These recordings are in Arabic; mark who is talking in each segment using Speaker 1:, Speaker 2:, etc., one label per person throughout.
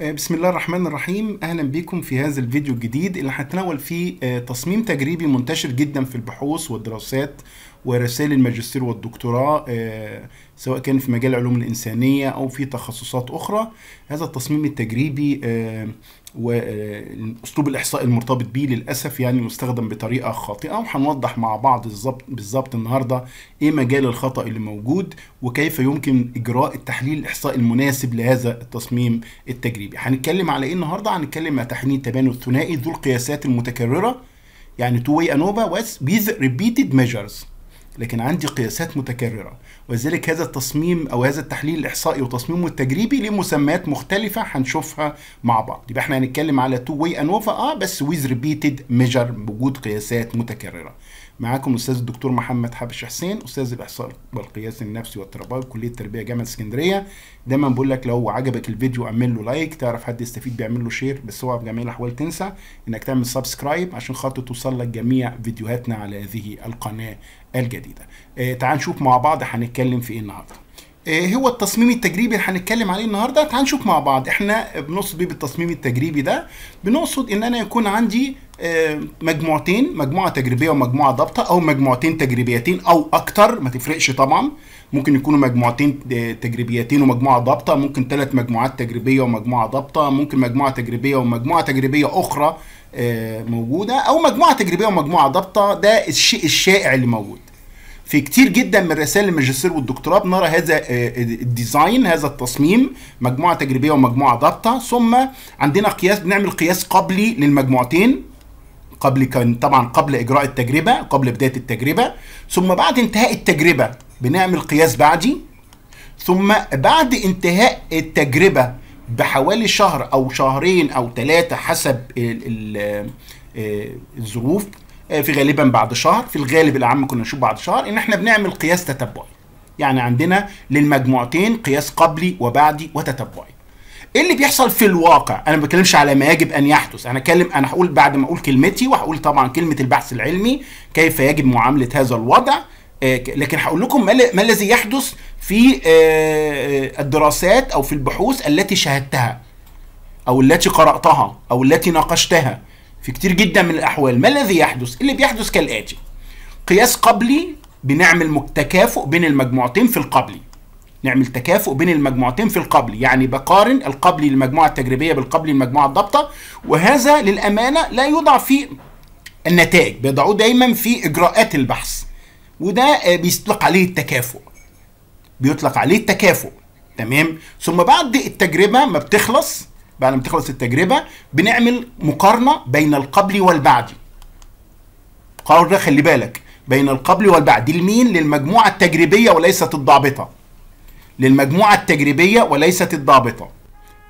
Speaker 1: آه، بسم الله الرحمن الرحيم اهلا بكم في هذا الفيديو الجديد اللي هنتناول فيه آه، تصميم تجريبي منتشر جدا في البحوث والدراسات ورسائل الماجستير والدكتوراه آه، سواء كان في مجال العلوم الإنسانية أو في تخصصات أخرى هذا التصميم التجريبي آه، وأسلوب آه، الإحصاء المرتبط به للأسف يعني مستخدم بطريقة خاطئة وهنوضح مع بعض بالظبط النهاردة إيه مجال الخطأ اللي موجود وكيف يمكن إجراء التحليل الإحصائي المناسب لهذا التصميم التجريبي هنتكلم على إيه النهاردة هنتكلم على تحليل التباين الثنائي ذو القياسات المتكررة يعني two way ANOVA with repeated measures لكن عندي قياسات متكررة ولذلك هذا التصميم أو هذا التحليل الإحصائي وتصميمه التجريبي ليه مسميات مختلفة هنشوفها مع بعض يبقى احنا هنتكلم على تو واي أنوفا اه بس ويز ريبيتد ميجر بوجود قياسات متكررة معاكم الأستاذ الدكتور محمد حبش حسين أستاذ الإحصاء والقياس النفسي والتربوي كلية التربية جامعة اسكندرية دايما بقول لك لو عجبك الفيديو اعمل له لايك تعرف حد يستفيد بيعمل له شير بس هو جميع الأحوال تنسى إنك تعمل سبسكرايب عشان خاطر توصل لك جميع فيديوهاتنا على هذه القناة الجديدة آه، تعال نشوف مع بعض هنتكلم في ايه النهارده آه، هو التصميم التجريبي اللي هنتكلم عليه النهارده تعال نشوف مع بعض احنا بنقصد ايه بالتصميم التجريبي ده بنقصد ان انا يكون عندي آه، مجموعتين مجموعه تجريبيه ومجموعه ضابطه او مجموعتين تجريبيتين او اكتر ما تفرقش طبعا ممكن يكونوا مجموعتين تجريبيتين ومجموعه ضابطه ممكن ثلاث مجموعات تجريبيه ومجموعه ضابطه ممكن مجموعه تجريبيه ومجموعه تجريبيه اخرى آه، موجوده او مجموعه تجريبيه ومجموعه ضابطه ده الشيء الشائع اللي موجود في كتير جدا من رسائل الماجستير والدكتوراه بنرى هذا آه، الديزاين هذا التصميم مجموعه تجريبيه ومجموعه ضابطه ثم عندنا قياس بنعمل قياس قبلي للمجموعتين قبل كان طبعا قبل اجراء التجربه قبل بدايه التجربه ثم بعد انتهاء التجربه بنعمل قياس بعدي ثم بعد انتهاء التجربه بحوالي شهر او شهرين او ثلاثه حسب آه، الظروف آه، في غالبا بعد شهر في الغالب العام كنا نشوف بعد شهر ان احنا بنعمل قياس تتبعي يعني عندنا للمجموعتين قياس قبلي وبعدي وتتبعي ايه اللي بيحصل في الواقع انا ما بتكلمش على ما يجب ان يحدث انا اتكلم انا هقول بعد ما اقول كلمتي وهقول طبعا كلمه البحث العلمي كيف يجب معامله هذا الوضع آه، لكن هقول لكم ما الذي يحدث في آه، آه، الدراسات او في البحوث التي شاهدتها او التي قراتها او التي ناقشتها في كتير جدا من الاحوال ما الذي يحدث اللي بيحدث كالاتي قياس قبلي بنعمل تكافؤ بين المجموعتين في القبلي نعمل تكافؤ بين المجموعتين في القبلي يعني بقارن القبلي للمجموعه التجريبيه بالقبلي للمجموعه الضابطه وهذا للامانه لا يوضع في النتائج بيضعوه دايما في اجراءات البحث وده آه، بيطلق عليه التكافؤ بيطلق عليه التكافؤ تمام ثم بعد التجربه ما بتخلص بعد ما بتخلص التجربه بنعمل مقارنه بين القبل والبعد قارنه خلي بالك بين القبل والبعد لمين للمجموعه التجريبيه وليست الضابطه للمجموعه التجريبيه وليست الضابطه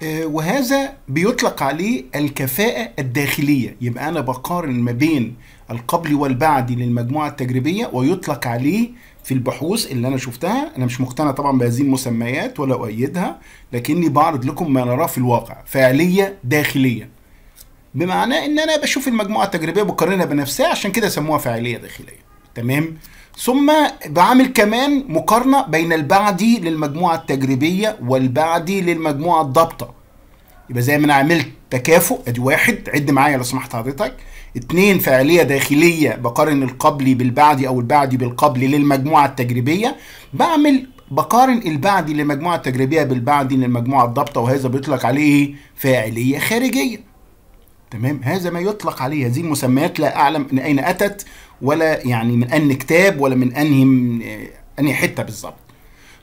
Speaker 1: آه، وهذا بيطلق عليه الكفاءة الداخلية يبقى أنا بقارن ما بين القبل والبعد للمجموعة التجريبية ويطلق عليه في البحوث اللي أنا شفتها أنا مش مقتنع طبعا بهذه المسميات ولا أؤيدها لكني بعرض لكم ما نراه في الواقع فعلية داخلية بمعنى إن أنا بشوف المجموعة التجريبية بقارنها بنفسها عشان كده سموها فعلية داخلية تمام ثم بعمل كمان مقارنة بين البعدي للمجموعة التجريبية والبعدي للمجموعة الضابطة يبقى زي ما انا عملت تكافؤ ادي واحد عد معايا لو سمحت حضرتك اتنين فعالية داخلية بقارن القبلي بالبعدي او البعدي بالقبلي للمجموعة التجريبية بعمل بقارن البعدي للمجموعة التجريبية بالبعدي للمجموعة الضابطة وهذا بيطلق عليه فاعلية خارجية تمام هذا ما يطلق عليه هذه المسميات لا اعلم من اين اتت ولا يعني من ان كتاب ولا من انهي انهي حتة بالظبط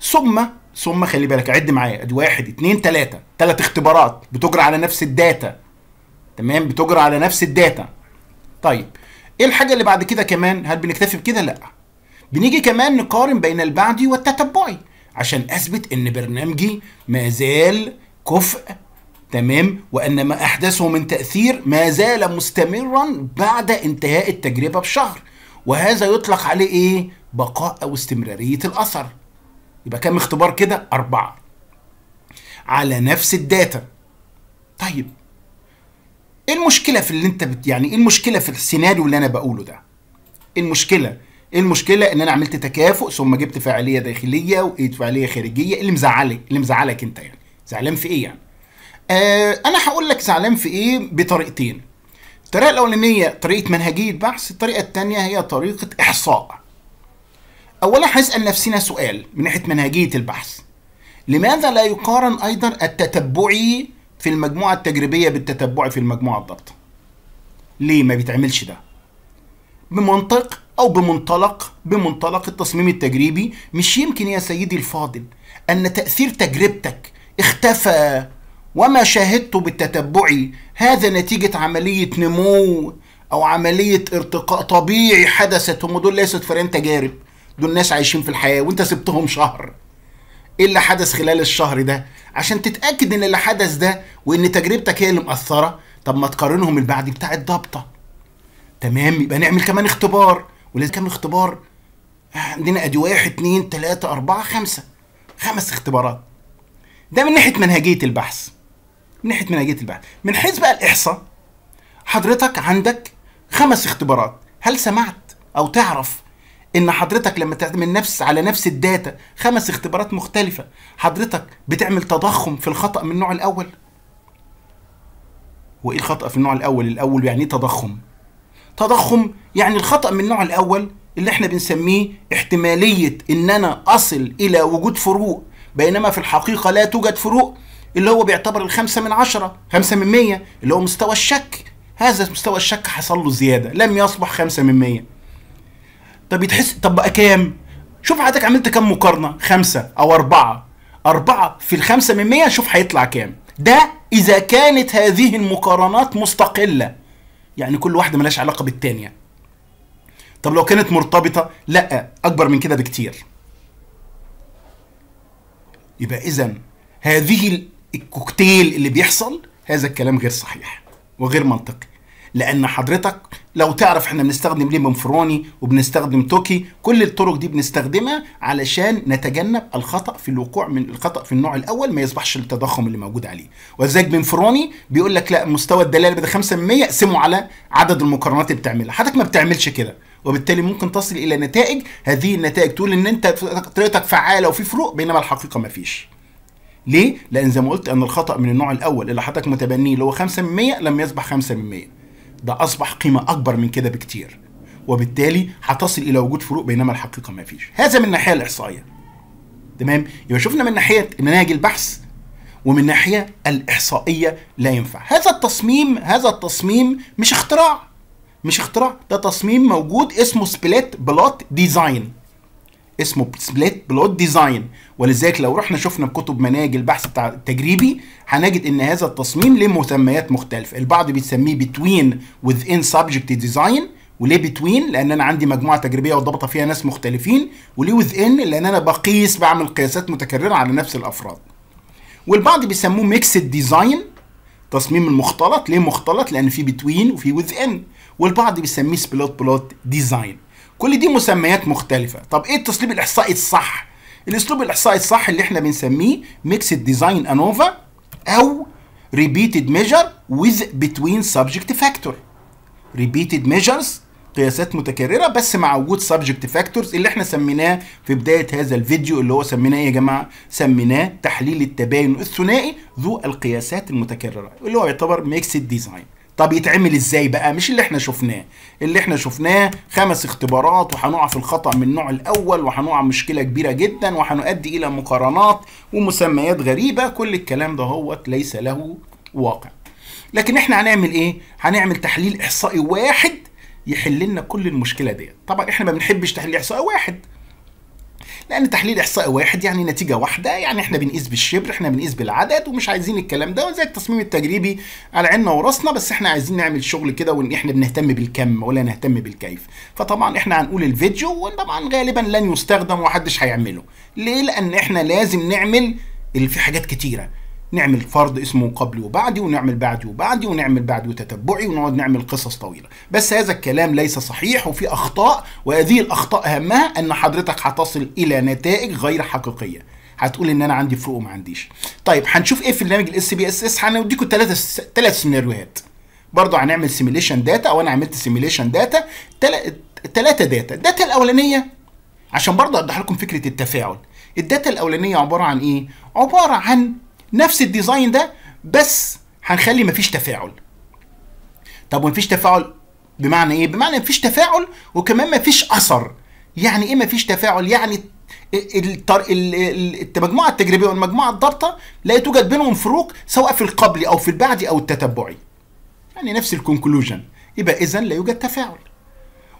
Speaker 1: ثم ثم خلي بالك عد معايا ادي واحد اتنين تلاته تلات اختبارات بتجرى على نفس الداتا تمام بتجرى على نفس الداتا طيب ايه الحاجه اللي بعد كده كمان هل بنكتفي بكده لا بنيجي كمان نقارن بين البعدي والتتبعي عشان اثبت ان برنامجي ما زال كفء تمام وان ما احدثه من تاثير ما زال مستمرا بعد انتهاء التجربه بشهر وهذا يطلق عليه ايه بقاء او استمراريه الاثر يبقى كام اختبار كده أربعة على نفس الداتا طيب ايه المشكلة في اللي انت بت... يعني ايه المشكلة في السيناريو اللي انا بقوله ده ايه المشكلة ايه المشكلة ان انا عملت تكافؤ ثم جبت فاعلية داخلية وايه فاعلية خارجية اللي مزعلك اللي مزعلك انت يعني زعلان في ايه يعني آه انا هقول لك زعلان في ايه بطريقتين الطريقة الاولانية طريقة منهجية بحث الطريقة الثانية هي طريقة احصاء اولا هنسال نفسنا سؤال من ناحيه منهجيه البحث لماذا لا يقارن ايضا التتبعي في المجموعه التجريبيه بالتتبعي في المجموعه الضابطه ليه ما بيتعملش ده بمنطق او بمنطلق بمنطلق التصميم التجريبي مش يمكن يا سيدي الفاضل ان تاثير تجربتك اختفى وما شاهدته بالتتبعي هذا نتيجه عمليه نمو او عمليه ارتقاء طبيعي حدثت هم دول ليست فرين تجارب دول ناس عايشين في الحياه وانت سبتهم شهر ايه اللي حدث خلال الشهر ده عشان تتاكد ان اللي حدث ده وان تجربتك هي اللي مأثره طب ما تقارنهم البعد بتاع الضبطه تمام يبقى نعمل كمان اختبار ولازم كام اختبار عندنا ادي واحد اتنين تلاته اربعه خمسه خمس اختبارات ده من ناحيه منهجيه البحث من ناحيه منهجيه البحث من حيث بقى الاحصاء حضرتك عندك خمس اختبارات هل سمعت او تعرف ان حضرتك لما تعمل نفس على نفس الداتا خمس اختبارات مختلفه حضرتك بتعمل تضخم في الخطا من النوع الاول وايه الخطا في النوع الاول الاول يعني ايه تضخم تضخم يعني الخطا من النوع الاول اللي احنا بنسميه احتماليه ان انا اصل الى وجود فروق بينما في الحقيقه لا توجد فروق اللي هو بيعتبر الخمسة من عشرة خمسة من مية اللي هو مستوى الشك هذا مستوى الشك حصل له زيادة لم يصبح خمسة من مية طب يتحس طب بقى كام شوف حضرتك عملت كام مقارنه خمسة او أربعة أربعة في الخمسة من مية شوف هيطلع كام ده إذا كانت هذه المقارنات مستقلة يعني كل واحدة ملهاش علاقة بالتانية طب لو كانت مرتبطة لا أكبر من كده بكتير يبقى إذا هذه الكوكتيل اللي بيحصل هذا الكلام غير صحيح وغير منطقي لأن حضرتك لو تعرف احنا بنستخدم ليه منفروني وبنستخدم توكي كل الطرق دي بنستخدمها علشان نتجنب الخطا في الوقوع من الخطا في النوع الاول ما يصبحش التضخم اللي موجود عليه ولذلك بنفروني بيقول لك لا مستوى الدلاله ده 5% اقسمه على عدد المقارنات اللي بتعملها حضرتك ما بتعملش كده وبالتالي ممكن تصل الى نتائج هذه النتائج تقول ان انت طريقتك فعاله وفي فروق بينما الحقيقه ما فيش ليه لان زي ما قلت ان الخطا من النوع الاول اللي حضرتك متبنيه اللي هو 5% لم يصبح 5% ده اصبح قيمه اكبر من كده بكتير وبالتالي هتصل الى وجود فروق بينما الحقيقه ما فيش هذا من الناحيه الاحصائيه تمام يبقى شفنا من ناحيه مناهج البحث ومن ناحيه الاحصائيه لا ينفع هذا التصميم هذا التصميم مش اختراع مش اختراع ده تصميم موجود اسمه سبليت بلوت ديزاين اسمه سبليت بلوت ديزاين ولذلك لو رحنا شفنا كتب مناهج البحث التجريبي هنجد ان هذا التصميم له مسميات مختلفه البعض بيسميه بتوين within سبجكت ديزاين وليه بتوين لان انا عندي مجموعه تجريبيه وضابطه فيها ناس مختلفين وليه وذ ان لان انا بقيس بعمل قياسات متكرره على نفس الافراد والبعض بيسموه ميكسد ديزاين تصميم المختلط ليه مختلط لان في بتوين وفي وذ ان والبعض بيسميه سبلوت بلوت ديزاين كل دي مسميات مختلفه طب ايه التصليب الاحصائي الصح الاسلوب الاحصائي الصح اللي احنا بنسميه ميكسد ديزاين انوفا او ريبيتد ميجر ويز بتوين سبجكت فاكتور ريبيتد ميجرز قياسات متكرره بس مع وجود سبجكت فاكتورز اللي احنا سميناه في بدايه هذا الفيديو اللي هو سميناه ايه يا جماعه؟ سميناه تحليل التباين الثنائي ذو القياسات المتكرره اللي هو يعتبر ميكس ديزاين. طب يتعمل ازاي بقى مش اللي احنا شفناه اللي احنا شفناه خمس اختبارات وهنقع في الخطا من النوع الاول وهنقع مشكله كبيره جدا وهنؤدي الى مقارنات ومسميات غريبه كل الكلام ده هوت ليس له واقع لكن احنا هنعمل ايه هنعمل تحليل احصائي واحد يحل لنا كل المشكله ديت طبعا احنا ما بنحبش تحليل احصائي واحد لان تحليل احصائي واحد يعني نتيجه واحده يعني احنا بنقيس بالشبر احنا بنقيس بالعدد ومش عايزين الكلام ده وزي التصميم التجريبي على عيننا وراسنا بس احنا عايزين نعمل شغل كده وان احنا بنهتم بالكم ولا نهتم بالكيف فطبعا احنا هنقول الفيديو وطبعا غالبا لن يستخدم ومحدش هيعمله ليه لان احنا لازم نعمل اللي في حاجات كتيره نعمل فرض اسمه قبلي وبعدي ونعمل بعدي وبعدي ونعمل بعدي وتتبعي ونقعد نعمل قصص طويله بس هذا الكلام ليس صحيح وفي اخطاء وهذه الاخطاء اهمها ان حضرتك هتصل الى نتائج غير حقيقيه هتقول ان انا عندي فروق وما عنديش طيب هنشوف ايه في برنامج الاس بي اس اس هنوديكم ثلاثه ثلاث سيناريوهات برضه هنعمل سيميليشن داتا او انا عملت سيميليشن داتا ثلاثه داتا الداتا الاولانيه عشان برضه اوضح لكم فكره التفاعل الداتا الاولانيه عباره عن ايه عباره عن نفس الديزاين ده بس هنخلي مفيش تفاعل طب ومفيش تفاعل بمعنى ايه بمعنى مفيش تفاعل وكمان مفيش اثر يعني ايه مفيش تفاعل يعني المجموعه التجريبيه والمجموعه الضابطه لا توجد بينهم فروق سواء في القبلي او في البعدي او التتبعي يعني نفس الكونكلوجن يبقى اذا لا يوجد تفاعل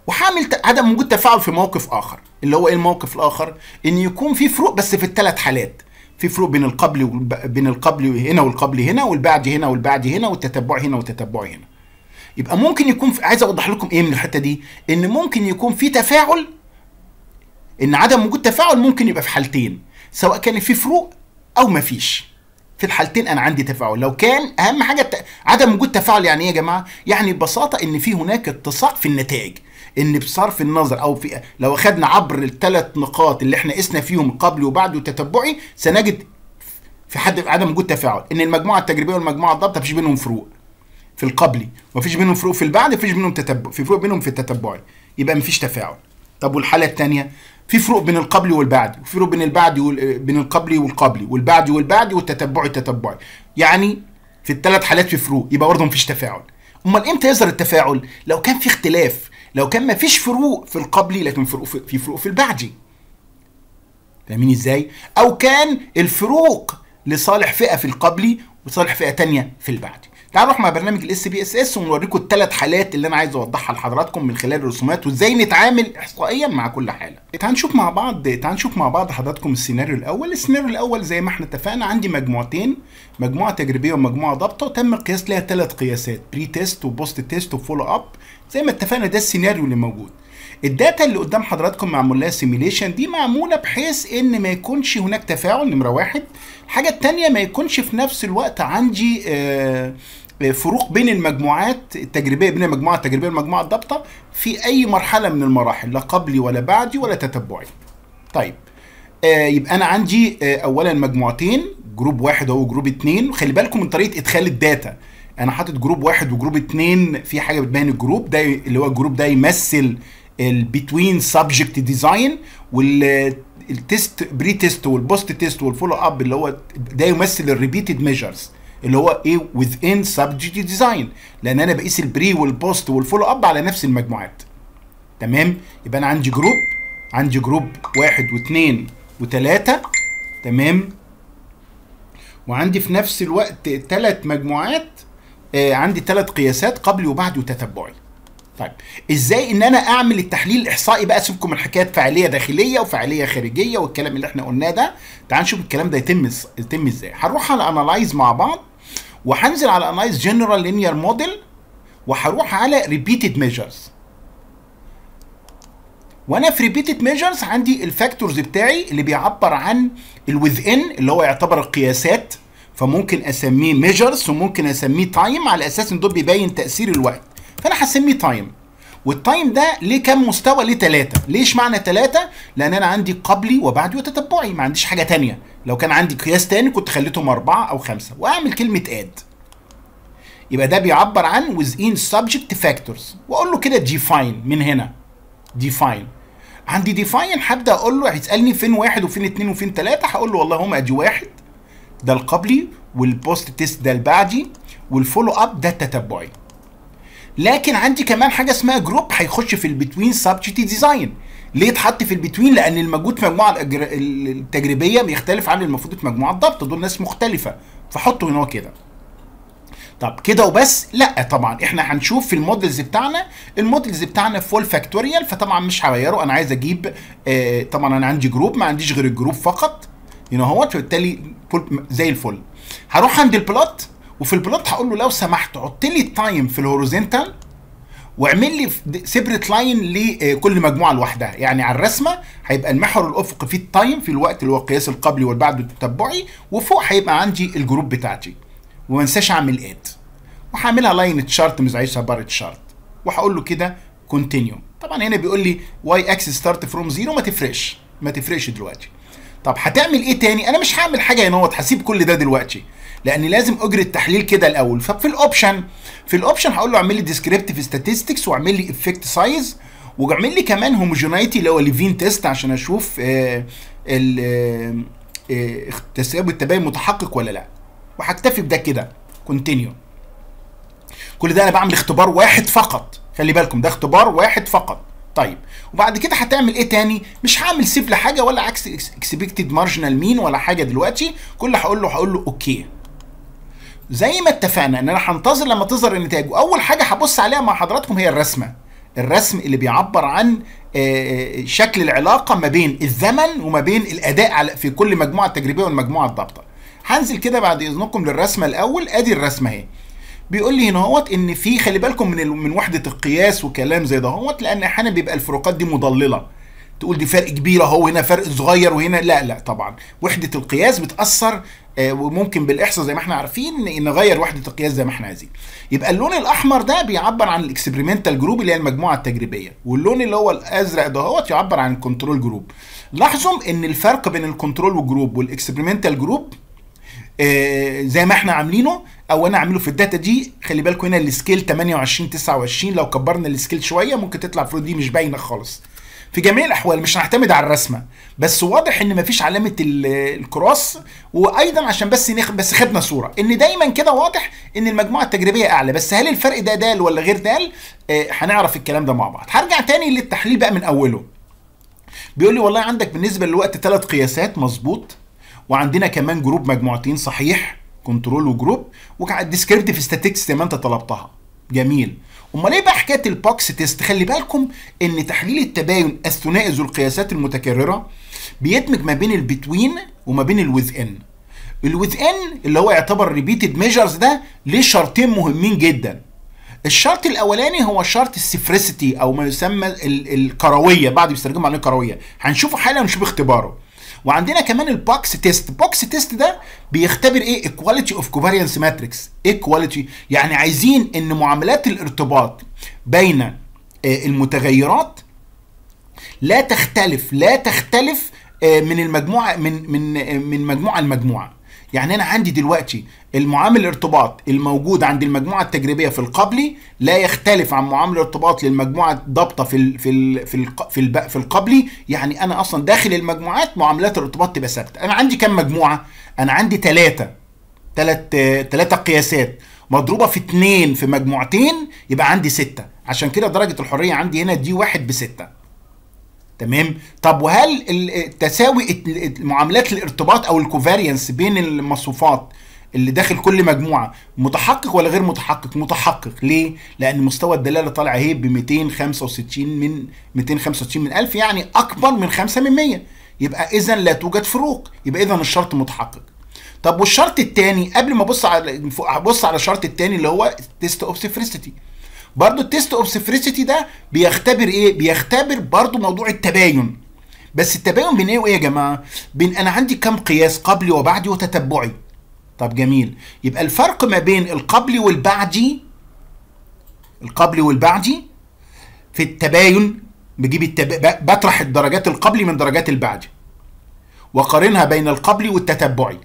Speaker 1: وحامل عدم وجود تفاعل في موقف اخر اللي هو ايه الموقف الاخر ان يكون في فروق بس في الثلاث حالات في فروق بين القبل بين القبل هنا والقبل هنا والبعد هنا والبعد هنا والتتبع هنا والتتبع هنا يبقى ممكن يكون في عايز اوضح لكم ايه من الحته دي ان ممكن يكون في تفاعل ان عدم وجود تفاعل ممكن يبقى في حالتين سواء كان في فروق او ما فيش في الحالتين انا عندي تفاعل لو كان اهم حاجه عدم وجود تفاعل يعني ايه يا جماعه يعني ببساطه ان في هناك اتساق في النتائج ان بصرف النظر او في لو اخذنا عبر الثلاث نقاط اللي احنا قسنا فيهم قبل وبعد وتتبعي سنجد في حد عدم وجود تفاعل ان المجموعه التجريبيه والمجموعه الضابطه مفيش بينهم فروق في القبلي ومفيش بينهم فروق في البعد مفيش بينهم تتبع في فروق بينهم في التتبعي يبقى مفيش تفاعل طب والحاله الثانيه في فروق بين القبلي والبعدي وفي فروق بين البعدي وال... بين القبلي والقبلي والبعدي والبعدي والتتبعي التتبعي يعني في الثلاث حالات في فروق يبقى برضه مفيش تفاعل امال امتى يظهر التفاعل لو كان في اختلاف لو كان ما فيش فروق في القبلي لكن فروق في فروق في البعدي فاهمين ازاي او كان الفروق لصالح فئه في القبلي وصالح فئه تانية في البعدي تعالوا نروح مع برنامج الاس بي اس اس ونوريكم الثلاث حالات اللي انا عايز اوضحها لحضراتكم من خلال الرسومات وازاي نتعامل احصائيا مع كل حاله تعالوا نشوف مع بعض تعالوا نشوف مع بعض حضراتكم السيناريو الاول السيناريو الاول زي ما احنا اتفقنا عندي مجموعتين مجموعه تجريبيه ومجموعه ضابطه وتم القياس لها ثلاث قياسات بري تيست وبوست تيست وفولو اب زي ما اتفقنا ده السيناريو اللي موجود الداتا اللي قدام حضراتكم معمول لها سيميليشن دي معموله بحيث ان ما يكونش هناك تفاعل نمره واحد الحاجه الثانيه ما يكونش في نفس الوقت عندي آه، آه، فروق بين المجموعات التجريبيه بين المجموعه التجريبيه والمجموعه الضابطه في اي مرحله من المراحل لا قبلي ولا بعدي ولا تتبعي. طيب آه، يبقى انا عندي اولا مجموعتين جروب واحد او جروب اتنين خلي بالكم من طريقه ادخال الداتا انا حاطط جروب واحد وجروب اتنين في حاجه بتبين الجروب ده اللي هو الجروب ده يمثل البتوين سبجكت ديزاين والتست بري تيست والبوست تيست والفولو اب اللي هو ده يمثل الريبيتد ميجرز اللي هو ايه within subject design لان انا بقيس البري والبوست والفولو اب على نفس المجموعات تمام يبقى انا عندي جروب عندي جروب واحد واثنين وثلاثة تمام وعندي في نفس الوقت ثلاث مجموعات آه، عندي ثلاث قياسات قبلي وبعدي وتتبعي طيب ازاي ان انا اعمل التحليل الاحصائي بقى سيبكم من حكايات فعاليه داخليه وفعاليه خارجيه والكلام اللي احنا قلناه ده تعال نشوف الكلام ده يتم يتم ازاي هنروح على انالايز مع بعض وهنزل على انالايز جنرال لينير موديل وهروح على ريبيتد ميجرز وانا في ريبيتد ميجرز عندي الفاكتورز بتاعي اللي بيعبر عن الوذ ان اللي هو يعتبر القياسات فممكن اسميه ميجرز وممكن اسميه تايم على اساس ان دول بيبين تاثير الوقت فانا هسميه تايم والتايم ده ليه كام مستوى ليه ثلاثة ليش معنى ثلاثة لان انا عندي قبلي وبعدي وتتبعي ما عنديش حاجة تانية لو كان عندي قياس تاني كنت خليتهم أربعة أو خمسة وأعمل كلمة آد يبقى ده بيعبر عن within subject factors وأقول له كده define من هنا define عندي ديفاين هبدأ أقول له هيسألني فين واحد وفين اتنين وفين تلاتة هقول له والله هما أدي واحد ده القبلي والبوست تيست ده البعدي والفولو اب ده التتبعي لكن عندي كمان حاجه اسمها جروب هيخش في البتوين سبجتي ديزاين ليه اتحط في البتوين لان الموجود في المجموعه التجريبيه بيختلف عن المفروض في مجموعه الضبط دول ناس مختلفه فحطه هنا كده طب كده وبس لا طبعا احنا هنشوف في المودلز بتاعنا المودلز بتاعنا فول فاكتوريال فطبعا مش هغيره انا عايز اجيب آه طبعا انا عندي جروب ما عنديش غير الجروب فقط يو نو هوت فبالتالي زي الفل هروح عند البلوت وفي البلوت هقول له لو سمحت حط لي التايم في الهوريزونتال واعمل لي سيبريت لاين لكل مجموعه لوحدها يعني على الرسمه هيبقى المحور الافقي فيه التايم في الوقت اللي هو القياس القبلي والبعد التتبعي وفوق هيبقى عندي الجروب بتاعتي وما انساش اعمل اد وهعملها لاين تشارت مش عايزها بار تشارت وهقول له كده كونتينيو طبعا هنا بيقول لي واي اكسس ستارت فروم زيرو ما تفرقش ما تفرقش دلوقتي طب هتعمل ايه تاني انا مش هعمل حاجه يا نوت هسيب كل ده دلوقتي لان لازم اجري التحليل كده الاول ففي الاوبشن في الاوبشن هقول له اعمل لي ديسكريبتيف ستاتستكس واعمل لي افكت سايز واعمل لي كمان هوموجينيتي اللي هو ليفين تيست عشان اشوف آه، ال آه، آه، تسريب التباين متحقق ولا لا وهكتفي بده كده كونتينيو كل ده انا بعمل اختبار واحد فقط خلي بالكم ده اختبار واحد فقط طيب وبعد كده هتعمل ايه تاني مش هعمل سيف لحاجه ولا عكس اكسبكتد مارجنال مين ولا حاجه دلوقتي كل هقول له هقول له اوكي زي ما اتفقنا ان انا هنتظر لما تظهر النتائج واول حاجه هبص عليها مع حضراتكم هي الرسمه الرسم اللي بيعبر عن آه، آه، شكل العلاقه ما بين الزمن وما بين الاداء في كل مجموعه تجريبيه والمجموعه الضابطه هنزل كده بعد اذنكم للرسمه الاول ادي الرسمه اهي بيقول لي هنا اهوت ان في خلي بالكم من من وحده القياس وكلام زي ده اهوت لان احيانا بيبقى الفروقات دي مضلله تقول دي فرق كبير اهو هنا فرق صغير وهنا لا لا طبعا وحده القياس بتاثر آه، وممكن بالاحصاء زي ما احنا عارفين نغير وحده القياس زي ما احنا عايزين يبقى اللون الاحمر ده بيعبر عن الاكسبيرمنتال جروب اللي هي المجموعه التجريبيه واللون اللي هو الازرق دهوت يعبر عن الكنترول جروب لاحظوا ان الفرق بين الكنترول والجروب والاكسبيرمنتال جروب آه زي ما احنا عاملينه او انا اعمله في الداتا دي خلي بالكم هنا السكيل 28 29 لو كبرنا السكيل شويه ممكن تطلع فروت دي مش باينه خالص في جميع الاحوال مش هنعتمد على الرسمه بس واضح ان مفيش علامه الكروس وايضا عشان بس نخ... بس خدنا صوره ان دايما كده واضح ان المجموعه التجريبيه اعلى بس هل الفرق ده دال ولا غير دال آه هنعرف الكلام ده مع بعض هرجع تاني للتحليل بقى من اوله بيقول لي والله عندك بالنسبه للوقت ثلاث قياسات مظبوط وعندنا كمان جروب مجموعتين صحيح كنترول وجروب وقعد ديسكريبتيف ستاتكس زي ما انت طلبتها جميل امال ايه بقى حكايه البوكس تيست خلي بالكم ان تحليل التباين الثنائي ذو القياسات المتكرره بيدمج ما بين البتوين وما بين الوذ ان الوذ ان اللي هو يعتبر ريبيتد ميجرز ده ليه شرطين مهمين جدا الشرط الاولاني هو شرط السفرستي او ما يسمى الكرويه بعد بيسترجموا عليه كرويه هنشوفه حالا ونشوف اختباره وعندنا كمان البوكس تيست بوكس تيست ده بيختبر ايه الكواليتي اوف كوفاريانس ماتريكس ايه الكواليتي يعني عايزين ان معاملات الارتباط بين آه، المتغيرات لا تختلف لا تختلف آه، من المجموعه من من آه، من مجموعه لمجموعه يعني انا عندي دلوقتي المعامل الارتباط الموجود عند المجموعه التجريبيه في القبلي لا يختلف عن معامل الارتباط للمجموعه الضابطه في في في في, في القبلي يعني انا اصلا داخل المجموعات معاملات الارتباط تبقى ثابته انا عندي كم مجموعه انا عندي ثلاثه ثلاث ثلاثه قياسات مضروبه في اثنين في مجموعتين يبقى عندي سته عشان كده درجه الحريه عندي هنا دي واحد بسته تمام طب وهل التساوي معاملات الارتباط او الكوفارينس بين المصفوفات اللي داخل كل مجموعه متحقق ولا غير متحقق متحقق ليه لان مستوى الدلاله طالع اهي ب 265 من 265 من 1000 يعني اكبر من 5 من 100 يبقى اذا لا توجد فروق يبقى اذا الشرط متحقق طب والشرط الثاني قبل ما ابص على ابص على الشرط الثاني اللي هو تيست اوف سيفرستي برضو التيست اوف سفريسيتي ده بيختبر ايه بيختبر برضو موضوع التباين بس التباين بين ايه وايه يا جماعه بين انا عندي كم قياس قبلي وبعدي وتتبعي طب جميل يبقى الفرق ما بين القبلي والبعدي القبلي والبعدي في التباين بجيب التب... بطرح الدرجات القبلي من درجات البعدي وقارنها بين القبلي والتتبعي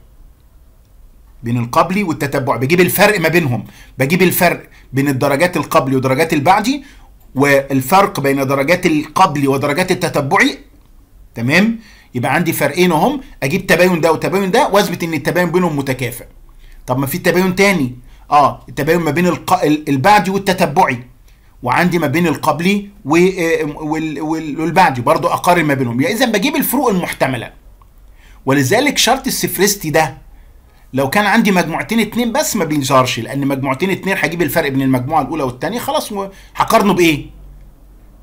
Speaker 1: بين القبلي والتتبع بجيب الفرق ما بينهم بجيب الفرق بين الدرجات القبلي ودرجات البعدي والفرق بين درجات القبلي ودرجات التتبعي تمام يبقى عندي فرقين اهم اجيب تباين ده وتباين ده واثبت ان التباين بينهم متكافئ طب ما في تباين تاني اه التباين ما بين الق... البعدي والتتبعي وعندي ما بين القبلي والبعدي برضو اقارن ما بينهم يعني اذا بجيب الفروق المحتمله ولذلك شرط السفرستي ده لو كان عندي مجموعتين اتنين بس ما بيظهرش لان مجموعتين اتنين هجيب الفرق بين المجموعه الاولى والثانيه خلاص هقارنه بايه؟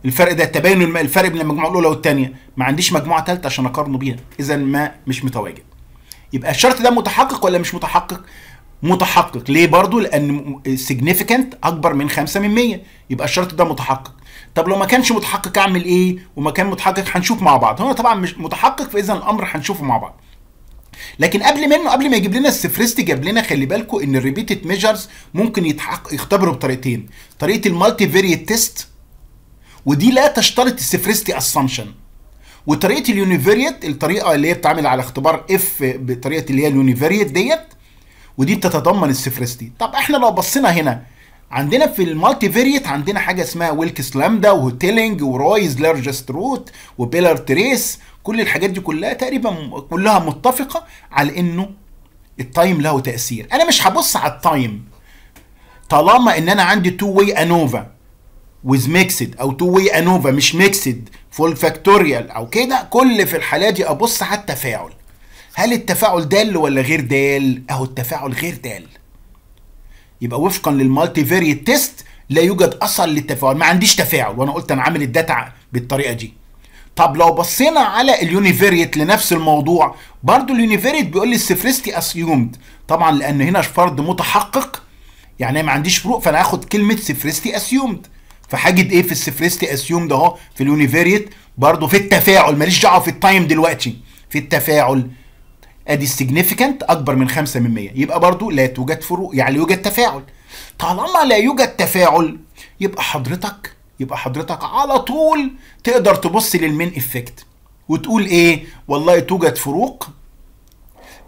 Speaker 1: الفرق ده تباين الفرق بين المجموعه الاولى والثانيه ما عنديش مجموعه ثالثه عشان اقارنه بيها اذا ما مش متواجد يبقى الشرط ده متحقق ولا مش متحقق متحقق ليه برضو لان سيجنيفيكانت اكبر من 5 من 100 يبقى الشرط ده متحقق طب لو ما كانش متحقق اعمل ايه وما كان متحقق هنشوف مع بعض هنا طبعا مش متحقق فاذا الامر هنشوفه مع بعض لكن قبل منه قبل ما يجيب لنا السفرست جاب لنا خلي بالكم ان الريبيتد ميجرز ممكن يتحقق يختبروا بطريقتين طريقه المالتي فيريت تيست ودي لا تشترط السفرستي اسامبشن وطريقه اليونيفيريت الطريقه اللي هي بتعمل على اختبار اف بطريقه اللي هي اليونيفيريت ديت ودي بتتضمن السفرستي طب احنا لو بصينا هنا عندنا في المالتي فيريت عندنا حاجه اسمها ويلكس لامدا وهوتيلنج ورويز لارجست روت وبيلر تريس كل الحاجات دي كلها تقريبا كلها متفقه على انه التايم له تاثير انا مش هبص على التايم طالما ان انا عندي تو واي انوفا ويز ميكسد او تو واي انوفا مش ميكسد فول فاكتوريال او كده كل في الحالات دي ابص على التفاعل هل التفاعل دال ولا غير دال اهو التفاعل غير دال يبقى وفقا للمالتي فيريت تيست لا يوجد اصل للتفاعل ما عنديش تفاعل وانا قلت انا عامل الداتا بالطريقه دي طب لو بصينا على اليونيفيريت لنفس الموضوع برضو اليونيفيريت بيقول لي السفرستي اسيومد طبعا لان هنا فرض متحقق يعني ما عنديش فروق فانا هاخد كلمه سفرستي اسيومد فهجد ايه في السفرستي اسيومد اهو في اليونيفيريت برضو في التفاعل ماليش دعوه في التايم دلوقتي في التفاعل ادي سيجنيفيكانت اكبر من 5 من 100 يبقى برضو لا توجد فروق يعني يوجد تفاعل طالما لا يوجد تفاعل يبقى حضرتك يبقى حضرتك على طول تقدر تبص للمين افكت وتقول ايه والله توجد فروق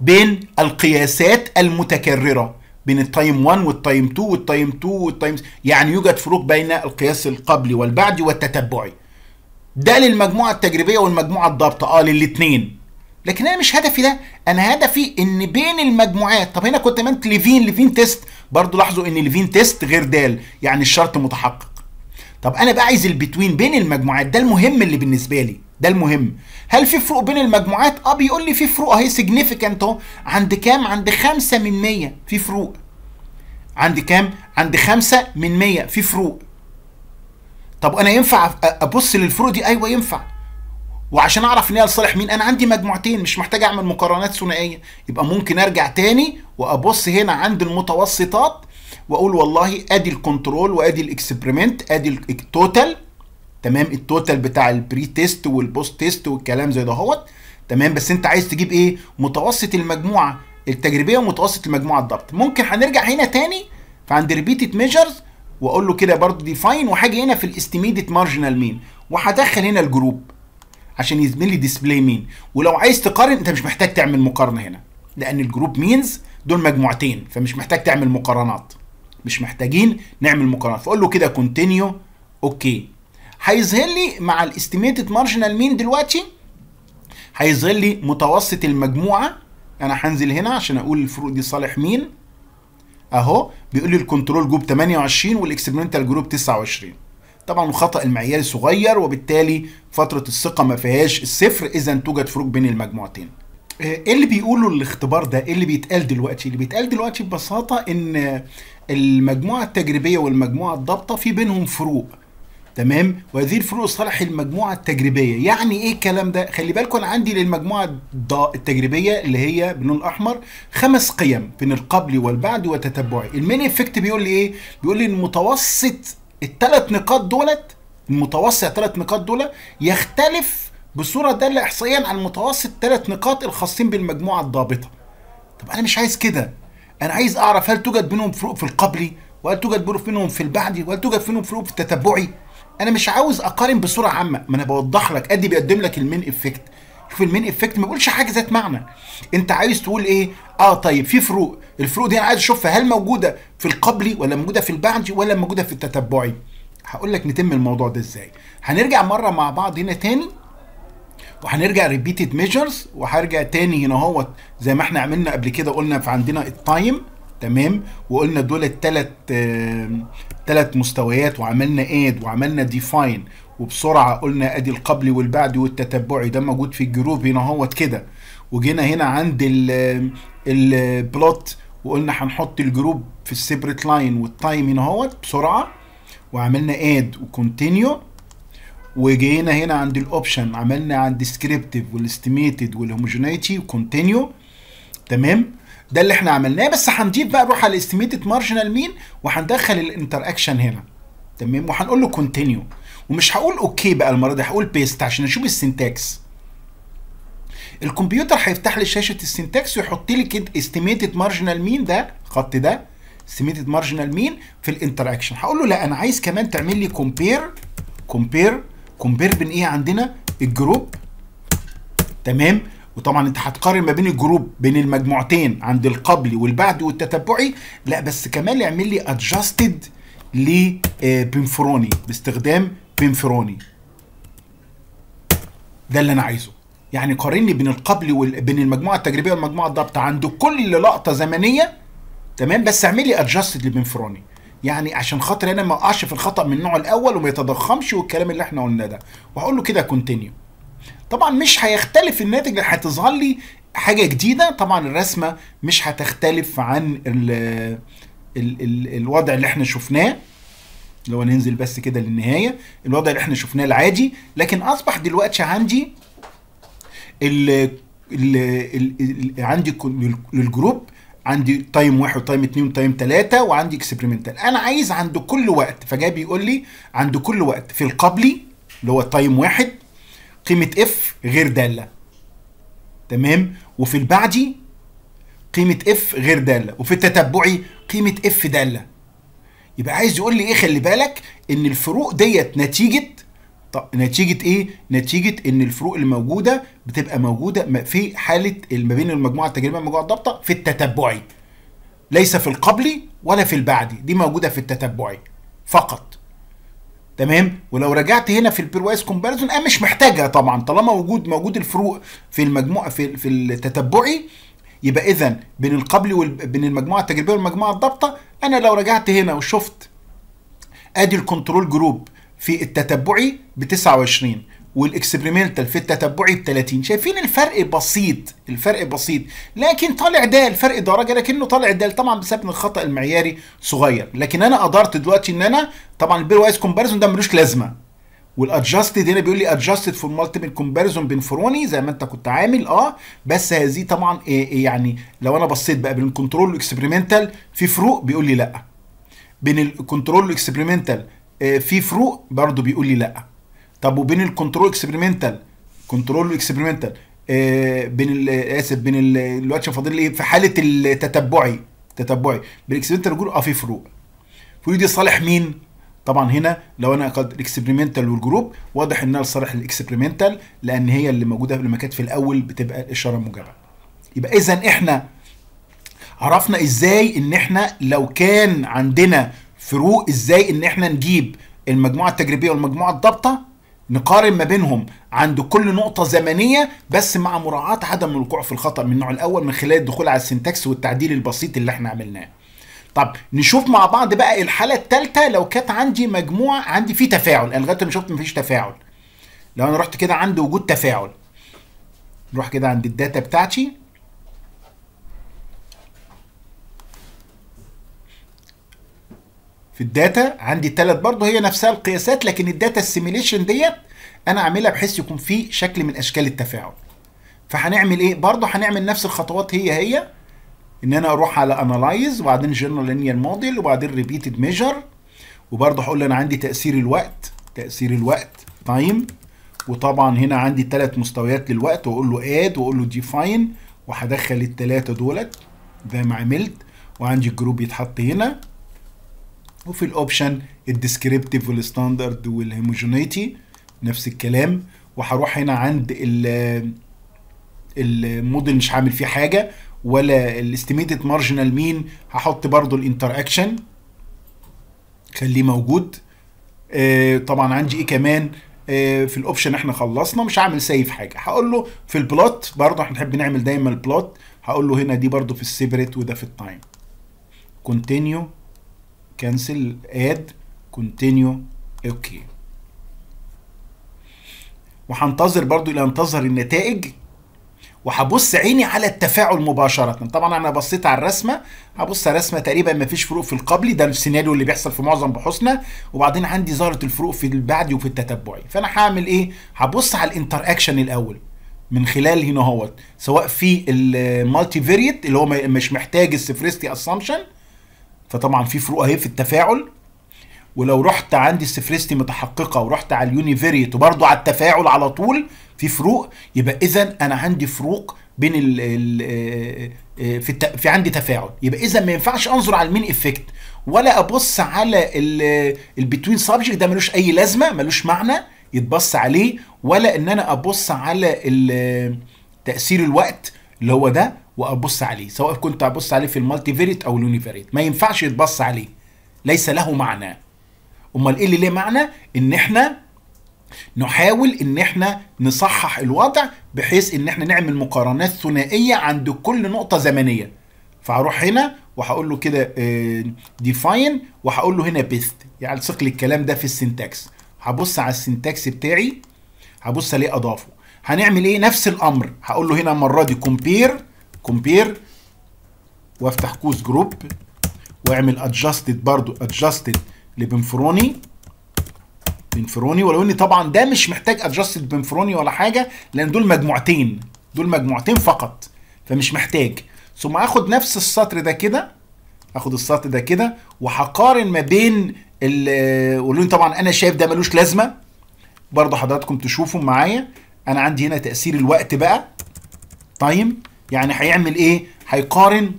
Speaker 1: بين القياسات المتكرره بين التايم 1 والتايم 2 والتايم 2 والتايم يعني يوجد فروق بين القياس القبلي والبعدي والتتبعي ده للمجموعه التجريبيه والمجموعه الضابطه اه للاثنين لكن انا مش هدفي ده انا هدفي ان بين المجموعات طب هنا كنت عملت ليفين ليفين تيست برضو لاحظوا ان ليفين تيست غير دال يعني الشرط متحقق طب انا بقى عايز البتوين بين المجموعات ده المهم اللي بالنسبه لي ده المهم هل في فروق بين المجموعات اه بيقول لي في فروق اهي سيجنيفيكانت اهو عند كام عند 5 من 100 في فروق عند كام عند 5 من 100 في فروق طب انا ينفع ابص للفروق دي ايوه ينفع وعشان اعرف ان هي لصالح مين انا عندي مجموعتين مش محتاج اعمل مقارنات ثنائيه يبقى ممكن ارجع تاني وابص هنا عند المتوسطات واقول والله ادي الكنترول وادي الاكسبيرمنت ادي التوتال تمام التوتال بتاع البري تيست والبوست تيست والكلام زي دهوت تمام بس انت عايز تجيب ايه متوسط المجموعه التجريبيه ومتوسط المجموعه الضبط ممكن هنرجع هنا تاني فعند ريبيتد ميجرز واقول له كده برضه ديفاين وحاجه هنا في الاستيميدد مارجنال مين وهدخل هنا الجروب عشان يزمن لي ديسبلاي مين ولو عايز تقارن انت مش محتاج تعمل مقارنه هنا لان الجروب مينز دول مجموعتين فمش محتاج تعمل مقارنات مش محتاجين نعمل مقارنات فاقول له كده كونتينيو اوكي هيظهر لي مع الاستيميتد مارجنال مين دلوقتي هيظهر لي متوسط المجموعه انا هنزل هنا عشان اقول الفروق دي صالح مين اهو بيقول لي الكنترول جروب 28 والاكسبيرمنتال جروب 29 طبعا الخطا المعياري صغير وبالتالي فتره الثقه ما فيهاش الصفر اذا توجد فروق بين المجموعتين آه، ايه اللي بيقوله الاختبار ده ايه اللي بيتقال دلوقتي اللي بيتقال دلوقتي ببساطه ان المجموعه التجريبيه والمجموعه الضابطه في بينهم فروق تمام وهذه الفروق صالح المجموعه التجريبيه يعني ايه الكلام ده خلي بالكم عندي للمجموعه التجريبيه اللي هي باللون الاحمر خمس قيم بين القبل والبعد وتتبعي المين افكت بيقول لي ايه بيقول لي المتوسط الثلاث نقاط دولت المتوسط ثلاث نقاط دول يختلف بصوره داله احصائيا عن متوسط ثلاث نقاط الخاصين بالمجموعه الضابطه طب انا مش عايز كده انا عايز اعرف هل توجد بينهم فروق في القبلي وهل توجد بينهم في البعدي وهل توجد بينهم فروق في التتبعي انا مش عاوز اقارن بصوره عامه ما انا بوضح لك ادي بيقدم لك المين افكت شوف المين افكت ما بقولش حاجه ذات معنى انت عايز تقول ايه اه طيب في فروق الفروق دي انا عايز اشوفها هل موجوده في القبلي ولا موجوده في البعدي ولا موجوده في التتبعي هقول لك نتم الموضوع ده ازاي هنرجع مره مع بعض هنا تاني وهنرجع ريبيتد ميجرز وهرجع تاني هنا اهوت زي ما احنا عملنا قبل كده قلنا عندنا التايم تمام وقلنا دول التلات تلات مستويات وعملنا اد وعملنا ديفاين وبسرعه قلنا ادي القبلي والبعد والتتبعي ده موجود في الجروب هنا اهوت كده وجينا هنا عند البلوت وقلنا هنحط الجروب في السيبريت لاين والتايم هنا اهوت بسرعه وعملنا اد وكونتينيو وجينا هنا عند الاوبشن عملنا عند descriptive والاستيميتد والهوموجينيتي وكونتينيو تمام ده اللي احنا عملناه بس هنضيف بقى نروح على الاستيميتد مارجنال مين وهندخل الانتر اكشن هنا تمام وهنقول له كونتينيو ومش هقول اوكي بقى المره دي هقول بيست عشان اشوف السنتاكس الكمبيوتر هيفتح لي شاشه السنتاكس ويحط لي كده استيميتد مارجنال مين ده الخط ده استيميتد مارجنال مين في الانتر اكشن هقول له لا انا عايز كمان تعمل لي كومبير كومبير كومبير بين ايه عندنا الجروب تمام وطبعا انت هتقارن ما بين الجروب بين المجموعتين عند القبلي والبعد والتتبعي لا بس كمان اعمل لي ادجاستد لبنفروني آه، باستخدام بنفروني ده اللي انا عايزه يعني قارني بين القبلي وال... بين المجموعه التجريبيه والمجموعه الضابطه عند كل لقطه زمنيه تمام بس اعمل لي ادجاستد لبنفروني يعني عشان خاطر انا ما اقعش في الخطا من النوع الاول وما يتضخمش والكلام اللي احنا قلناه ده وهقول له كده كونتينيو طبعا مش هيختلف الناتج هتظهر لي حاجه جديده طبعا الرسمه مش هتختلف عن ال ال الـ الوضع اللي احنا شفناه لو ننزل بس كده للنهايه الوضع اللي احنا شفناه العادي لكن اصبح دلوقتي عندي الـ ال ال ال عندي للجروب عندي تايم واحد وتايم اتنين وتايم تلاتة وعندي اكسبيرمنتال انا عايز عند كل وقت فجاي بيقول لي عند كل وقت في القبلي اللي هو تايم واحد قيمة اف غير دالة تمام وفي البعدي قيمة اف غير دالة وفي التتبعي قيمة اف دالة يبقى عايز يقول لي ايه خلي بالك ان الفروق ديت نتيجة طب نتيجه ايه نتيجه ان الفروق اللي موجوده بتبقى موجوده في حاله ما بين المجموعه التجريبيه والمجموعه الضابطه في التتبعي ليس في القبلي ولا في البعدي دي موجوده في التتبعي فقط تمام ولو رجعت هنا في البير وايز كومباريزون انا مش محتاجها طبعا طالما وجود موجود الفروق في المجموعه في في التتبعي يبقى اذا بين القبلي بين المجموعه التجريبيه والمجموعه الضابطه انا لو رجعت هنا وشفت ادي الكنترول جروب في التتبعي ب 29 والاكسبيرمنتال في التتبعي ب 30 شايفين الفرق بسيط الفرق بسيط لكن طالع دال الفرق درجه لكنه طالع دال طبعا بسبب الخطا المعياري صغير لكن انا قدرت دلوقتي ان انا طبعا البير وايز كومباريزون ده ملوش لازمه والادجستد هنا بيقول لي ادجستد فور مالتيبل كومباريزون بين فروني زي ما انت كنت عامل اه بس هذه طبعا إيه إيه يعني لو انا بصيت بقى بين الكنترول والاكسبيرمنتال في فروق بيقول لي لا بين الكنترول والاكسبيرمنتال آه، في فروق برضه بيقول لي لا طب وبين الكنترول اكسبيرمنتال كنترول اكسبيرمنتال بين اسف بين الواتش فاضل لي إيه؟ في حاله التتبعي تتبعي بالاكسبيرمنتال والجروب اه في فروق فروق دي صالح مين طبعا هنا لو انا قد الاكسبيرمنتال والجروب واضح انها لصالح الاكسبيرمنتال لان هي اللي موجوده لما كانت في الاول بتبقى الاشاره الموجبه يبقى اذا احنا عرفنا ازاي ان احنا لو كان عندنا فروق ازاي ان احنا نجيب المجموعه التجريبيه والمجموعه الضابطه نقارن ما بينهم عند كل نقطه زمنيه بس مع مراعاه عدم الوقوع في الخطا من النوع الاول من خلال الدخول على السنتكس والتعديل البسيط اللي احنا عملناه طب نشوف مع بعض بقى الحاله الثالثه لو كانت عندي مجموعه عندي في تفاعل انا لغايه ما شفت مفيش تفاعل لو انا رحت كده عند وجود تفاعل نروح كده عند الداتا بتاعتي في الداتا عندي الثلاث برضه هي نفسها القياسات لكن الداتا السيميليشن ديت انا عاملها بحيث يكون في شكل من اشكال التفاعل فهنعمل ايه برضه هنعمل نفس الخطوات هي هي ان انا اروح على انالايز وبعدين جنرال لينير موديل وبعدين ريبيتد ميجر وبرضه هقول انا عندي تاثير الوقت تاثير الوقت تايم وطبعا هنا عندي ثلاث مستويات للوقت واقول له اد واقول له ديفاين وهدخل الثلاثه دولت زي ما عملت وعندي الجروب يتحط هنا وفي الاوبشن الديسكريبتيف والستاندرد والهيموجينيتي نفس الكلام وهروح هنا عند الموديل مش هعمل فيه حاجه ولا الاستيميتد مارجنال مين هحط برضو الانتر اكشن خليه موجود آه طبعا عندي ايه كمان آه في الاوبشن احنا خلصنا مش هعمل سيف حاجه هقول له في البلوت برضو بنحب نعمل دايما البلوت هقول له هنا دي برضو في السيبريت وده في التايم كونتينيو كنسل اد كونتينيو اوكي وهنتظر برضو الى ان تظهر النتائج وهبص عيني على التفاعل مباشره طبعا انا بصيت على الرسمه هبص على الرسمه تقريبا ما فيش فروق في القبلي ده السيناريو اللي بيحصل في معظم بحوثنا وبعدين عندي ظهرت الفروق في البعدي وفي التتبعي فانا هعمل ايه هبص على الانتر اكشن الاول من خلال هنا هوت سواء في المالتي فيريت اللي هو مش محتاج السفريستي اسامبشن فطبعا في فروق اهي في التفاعل ولو رحت عندي السفريستي متحققه ورحت على اليونيفيريت وبرضه على التفاعل على طول في فروق يبقى اذا انا عندي فروق بين الـ الـ آه، آه، في, الت... في عندي تفاعل يبقى اذا ما ينفعش انظر على المين افكت ولا ابص على البتوين سبجكت ده ملوش اي لازمه ملوش معنى يتبص عليه ولا ان انا ابص على تاثير الوقت اللي هو ده وابص عليه سواء كنت ابص عليه في المالتي فيريت او اليونيفيريت ما ينفعش يتبص عليه ليس له معنى امال ايه اللي ليه معنى ان احنا نحاول ان احنا نصحح الوضع بحيث ان احنا نعمل مقارنات ثنائيه عند كل نقطه زمنيه فهروح هنا وهقول له كده ديفاين آه، وهقول له هنا بيست يعني ثقل الكلام ده في السنتاكس هبص على السنتاكس بتاعي هبص عليه اضافه هنعمل ايه نفس الامر هقول له هنا المره دي كومبير كومبير وافتح كوز جروب واعمل ادجاستد برضو ادجاستد لبنفروني بنفروني ولو ان طبعا ده مش محتاج ادجاستد بنفروني ولا حاجه لان دول مجموعتين دول مجموعتين فقط فمش محتاج ثم اخد نفس السطر ده كده اخد السطر ده كده وهقارن ما بين ولون طبعا انا شايف ده ملوش لازمه برضه حضراتكم تشوفوا معايا انا عندي هنا تاثير الوقت بقى تايم طيب؟ يعني هيعمل ايه هيقارن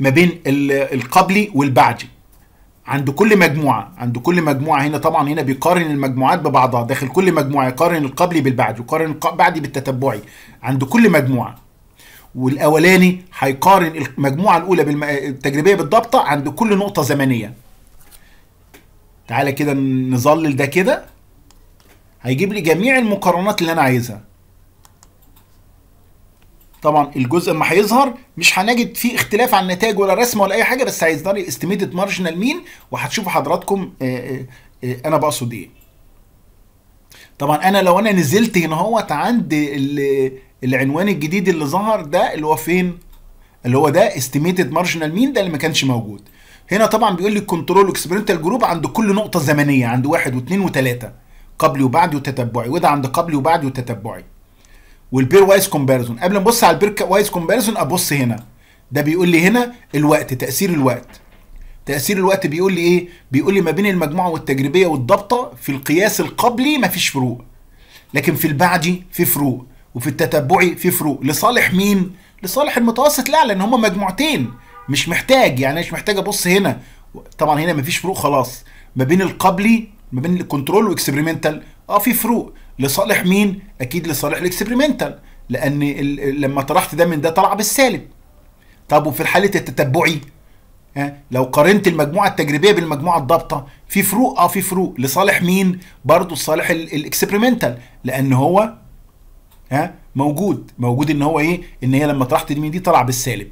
Speaker 1: ما بين القبلي والبعدي عند كل مجموعة عند كل مجموعة هنا طبعا هنا بيقارن المجموعات ببعضها داخل كل مجموعة يقارن القبلي بالبعدي يقارن البعدي بالتتبعي عند كل مجموعة والاولاني هيقارن المجموعة الاولى التجريبية بالضبط عند كل نقطة زمنية تعالى كده نظلل ده كده هيجيب لي جميع المقارنات اللي انا عايزها طبعا الجزء ما هيظهر مش هنجد فيه اختلاف عن النتائج ولا رسمه ولا اي حاجه بس هيظهر لي الاستيميتد مارجنال مين وهتشوفوا حضراتكم آه، آه، آه، انا بقصد ايه طبعا انا لو انا نزلت هنا هوت عند العنوان الجديد اللي ظهر ده اللي هو فين اللي هو ده استيميتد مارجنال مين ده اللي ما كانش موجود هنا طبعا بيقول لي الكنترول اكسبيرمنتال جروب عند كل نقطه زمنيه عند واحد واثنين وثلاثه قبلي وبعدي وتتبعي وده عند قبلي وبعدي وتتبعي والبير وايز كومباريزون قبل ما ابص على البير وايز كومباريزون ابص هنا ده بيقول لي هنا الوقت تاثير الوقت تاثير الوقت بيقول لي ايه بيقول لي ما بين المجموعه والتجريبيه والضبطه في القياس القبلي مفيش فروق لكن في البعدي في فروق وفي التتبعي في فروق لصالح مين لصالح المتوسط الاعلى ان هما مجموعتين مش محتاج يعني مش محتاج ابص هنا طبعا هنا مفيش فروق خلاص ما بين القبلي ما بين الكنترول واكسبيرمنتال اه في فروق لصالح مين اكيد لصالح الاكسبيرمنتال لان لما طرحت ده من ده طلع بالسالب طب وفي الحاله التتبعي ها؟ لو قارنت المجموعه التجريبيه بالمجموعه الضابطه في فروق اه في فروق لصالح مين برضه لصالح الاكسبيرمنتال لان هو ها موجود موجود ان هو ايه ان هي لما طرحت دي من دي طلع بالسالب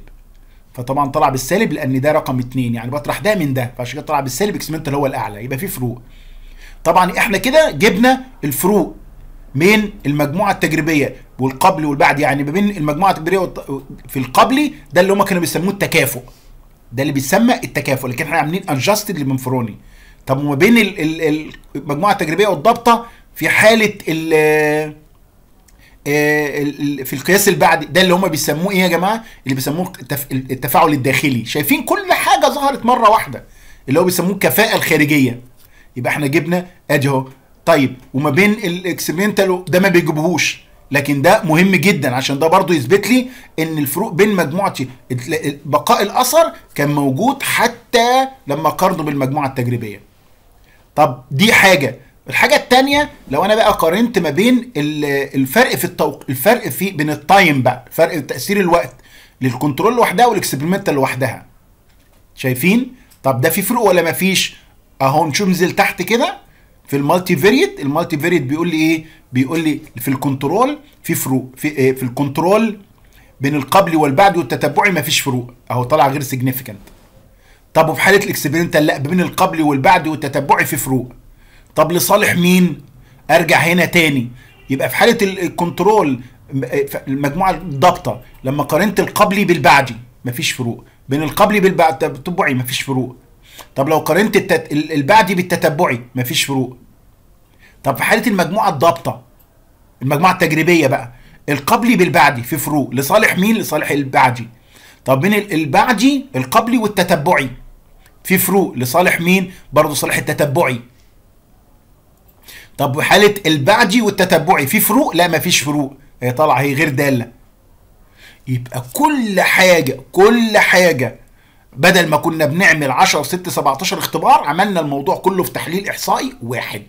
Speaker 1: فطبعا طلع بالسالب لان ده رقم اثنين يعني بطرح ده من ده فعشان كده طلع بالسالب اكسبيرمنتال هو الاعلى يبقى في فروق طبعا احنا كده جبنا الفروق من المجموعه التجريبيه والقبل والبعد يعني ما بين المجموعه التجريبيه في القبلي ده اللي هم كانوا بيسموه التكافؤ ده اللي بيسمى التكافؤ لكن احنا عاملين انجستد لمنفروني طب وما بين المجموعه التجريبيه والضبطه في حاله ال... آه، آه، في القياس البعدي ده اللي هم بيسموه ايه يا جماعه اللي بيسموه التفاعل الداخلي شايفين كل حاجه ظهرت مره واحده اللي هو بيسموه الكفاءه الخارجيه يبقى احنا جبنا ادي اهو طيب وما بين الاكسبيرمنتال ده ما بيجيبهوش لكن ده مهم جدا عشان ده برضو يثبت لي ان الفروق بين مجموعتي بقاء الاثر كان موجود حتى لما قارنه بالمجموعه التجريبيه طب دي حاجه الحاجه الثانيه لو انا بقى قارنت ما بين الفرق في التوق... الفرق في بين التايم بقى فرق تاثير الوقت للكنترول لوحدها والاكسبيرمنتال لوحدها شايفين طب ده في فروق ولا مفيش اهو نشوف ننزل تحت كده في المالتي فيريت المالتي فيريت بيقول لي ايه بيقول لي في الكنترول في فروق في إيه في الكنترول بين القبل والبعد والتتبعي مفيش فروق اهو طالع غير سيجنيفيكانت طب وفي حاله الاكسبيرمنتال لا بين القبل والبعد والتتبعي في فروق طب لصالح مين ارجع هنا تاني يبقى في حاله الكنترول إيه، المجموعه الضابطه لما قارنت القبلي بالبعدي مفيش فروق بين القبلي بالتتبعي مفيش فروق طب لو قارنت التت... البعدي بالتتبعي مفيش فروق طب في حاله المجموعه الضابطه المجموعه التجريبيه بقى القبلي بالبعدي في فروق لصالح مين لصالح البعدي طب بين البعدي القبلي والتتبعي في فروق لصالح مين برضه صالح التتبعي طب وحاله البعدي والتتبعي في فروق لا مفيش فروق هي طالعه هي غير داله يبقى كل حاجه كل حاجه بدل ما كنا بنعمل 10 6 17 اختبار عملنا الموضوع كله في تحليل احصائي واحد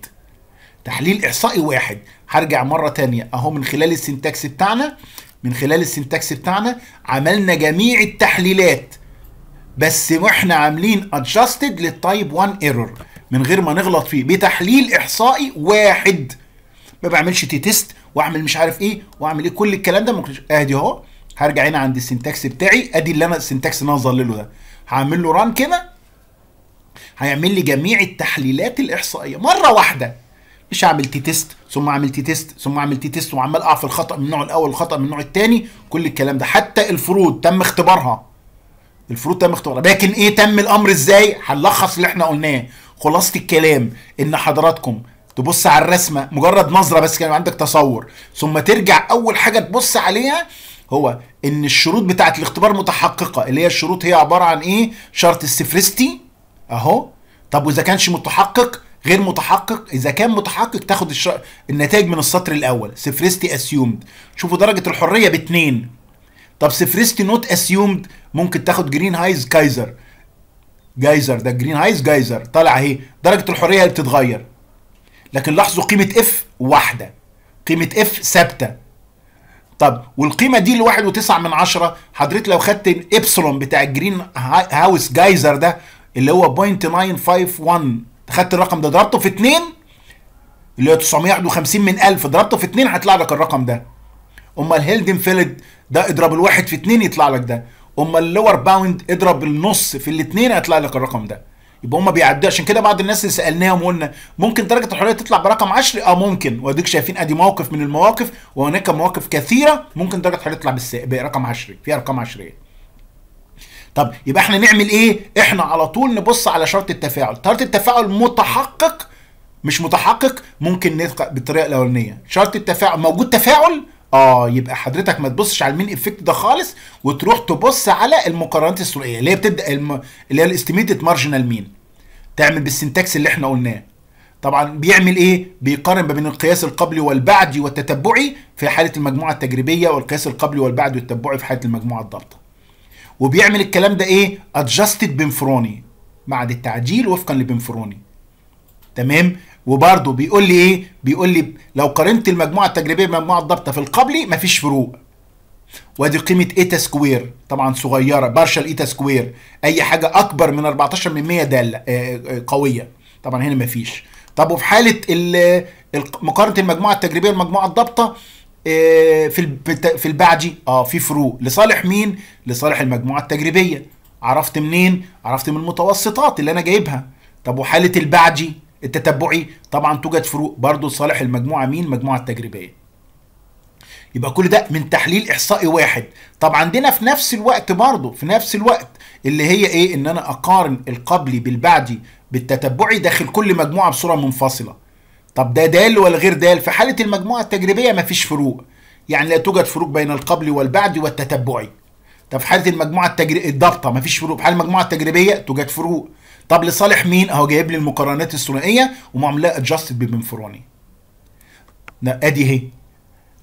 Speaker 1: تحليل احصائي واحد هرجع مره تانية اهو من خلال السنتكس بتاعنا من خلال السنتكس بتاعنا عملنا جميع التحليلات بس واحنا عاملين ادجاستد للتايب 1 ايرور من غير ما نغلط فيه بتحليل احصائي واحد ما بعملش تي تيست واعمل مش عارف ايه واعمل ايه كل الكلام ده ممكن ادي اهو هرجع هنا عند السنتكس بتاعي ادي اللي انا السنتكس اللي انا ظلله ده هعمل له ران كده هيعمل لي جميع التحليلات الاحصائيه مره واحده مش هعمل تي تيست ثم اعمل تي تيست ثم اعمل تي تيست وعمال اقع في الخطا من النوع الاول الخطا من النوع الثاني كل الكلام ده حتى الفروض تم اختبارها الفروض تم اختبارها لكن ايه تم الامر ازاي هنلخص اللي احنا قلناه خلاصه الكلام ان حضراتكم تبص على الرسمه مجرد نظره بس كان عندك تصور ثم ترجع اول حاجه تبص عليها هو ان الشروط بتاعت الاختبار متحققه اللي هي الشروط هي عباره عن ايه شرط السفرستي اهو طب واذا كانش متحقق غير متحقق اذا كان متحقق تاخد الش... النتائج من السطر الاول سفرستي اسيومد شوفوا درجه الحريه باتنين طب سفرستي نوت اسيومد ممكن تاخد جرين هايز كايزر جايزر ده جرين هايز جايزر طالع اهي درجه الحريه اللي بتتغير لكن لاحظوا قيمه اف واحده قيمه اف ثابته طب والقيمه دي الواحد وتسعة من عشرة حضرتك لو خدت إبسلون بتاع الجرين هاوس جايزر ده اللي هو 0.951 خدت الرقم ده ضربته في 2 اللي هو 951 من 1000 ضربته في 2 هيطلع لك الرقم ده امال فيلد ده اضرب الواحد في 2 يطلع لك ده امال اللور باوند اضرب النص في الاتنين هيطلع لك الرقم ده يبقى هم بيعدوا عشان كده بعض الناس اللي سالناهم قلنا ممكن درجه الحريه تطلع برقم 10 اه ممكن واديك شايفين ادي موقف من المواقف وهناك مواقف كثيره ممكن درجه الحريه تطلع بالس... برقم 10 فيها ارقام عشريه طب يبقى احنا نعمل ايه احنا على طول نبص على شرط التفاعل شرط التفاعل متحقق مش متحقق ممكن نثق بالطريقه الاولانيه شرط التفاعل موجود تفاعل اه يبقى حضرتك ما تبصش على المين افكت ده خالص وتروح تبص على المقارنات السوقيه اللي هي بتبدا الم... اللي هي الاستيميتد مارجنال مين تعمل بالسنتكس اللي احنا قلناه طبعا بيعمل ايه بيقارن ما بين القياس القبلي والبعدي والتتبعي في حاله المجموعه التجريبيه والقياس القبلي والبعدي والتتبعي في حاله المجموعه الضابطه وبيعمل الكلام ده ايه ادجاستد بنفروني بعد التعديل وفقا لبنفروني تمام وبرضه بيقول لي ايه بيقول لي لو قارنت المجموعه التجريبيه بمجموعه الضابطه في القبلي مفيش فروق وادي قيمه ايتا سكوير طبعا صغيره بارشال ايتا سكوير اي حاجه اكبر من 14 من 100 داله آه، آه، قويه طبعا هنا مفيش طب وفي حاله مقارنه المجموعه التجريبيه بمجموعه الضابطه آه، في في البعدي اه في فروق لصالح مين لصالح المجموعه التجريبيه عرفت منين عرفت من المتوسطات اللي انا جايبها طب وحاله البعدي التتبعي طبعا توجد فروق برضه لصالح المجموعه مين المجموعه التجريبيه يبقى كل ده من تحليل احصائي واحد طب عندنا في نفس الوقت برضه في نفس الوقت اللي هي ايه ان انا اقارن القبلي بالبعدي بالتتبعي داخل كل مجموعه بصوره منفصله طب ده دال ولا غير دال في حاله المجموعه التجريبيه مفيش فروق يعني لا توجد فروق بين القبلي والبعدي والتتبعي طب في حاله المجموعه التجري الضابطه مفيش فروق في حاله المجموعه التجريبيه توجد فروق طب لصالح مين اهو جايب لي المقارنات الثنائيه ومعملها ادجستد بمنفروني ادي اهي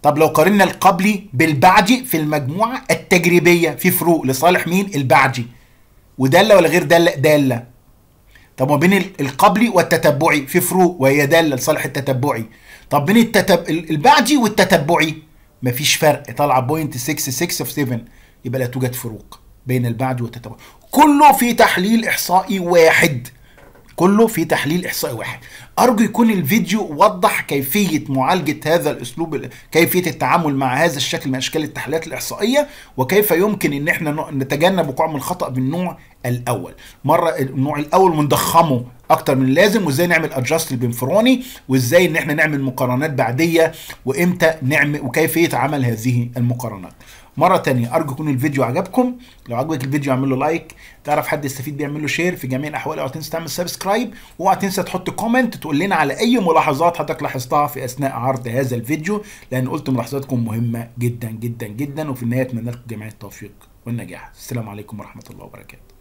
Speaker 1: طب لو قارنا القبلي بالبعدي في المجموعه التجريبيه في فروق لصالح مين البعدي وداله ولا غير داله داله طب ما بين القبلي والتتبعي في فروق وهي داله لصالح التتبعي طب بين التتب... البعدي والتتبعي مفيش فرق طالعه بوينت 7 يبقى لا توجد فروق بين البعد والتتبع كله في تحليل احصائي واحد كله في تحليل احصائي واحد ارجو يكون الفيديو وضح كيفيه معالجه هذا الاسلوب كيفيه التعامل مع هذا الشكل من اشكال التحليلات الاحصائيه وكيف يمكن ان احنا نتجنب وقوع من الخطا بالنوع الاول مره النوع الاول ونضخمه اكتر من اللازم وازاي نعمل ادجاست البنفروني وازاي ان احنا نعمل مقارنات بعديه وامتى نعمل وكيفيه عمل هذه المقارنات مره تانية ارجو يكون الفيديو عجبكم لو عجبك الفيديو اعمل له لايك تعرف حد يستفيد بيعمل له شير في جميع الاحوال اوعى تنسى تعمل سبسكرايب واوعى تنسى تحط كومنت تقول لنا على اي ملاحظات حضرتك لاحظتها في اثناء عرض هذا الفيديو لان قلت ملاحظاتكم مهمه جدا جدا جدا وفي النهايه اتمنى لكم جميع التوفيق والنجاح السلام عليكم ورحمه الله وبركاته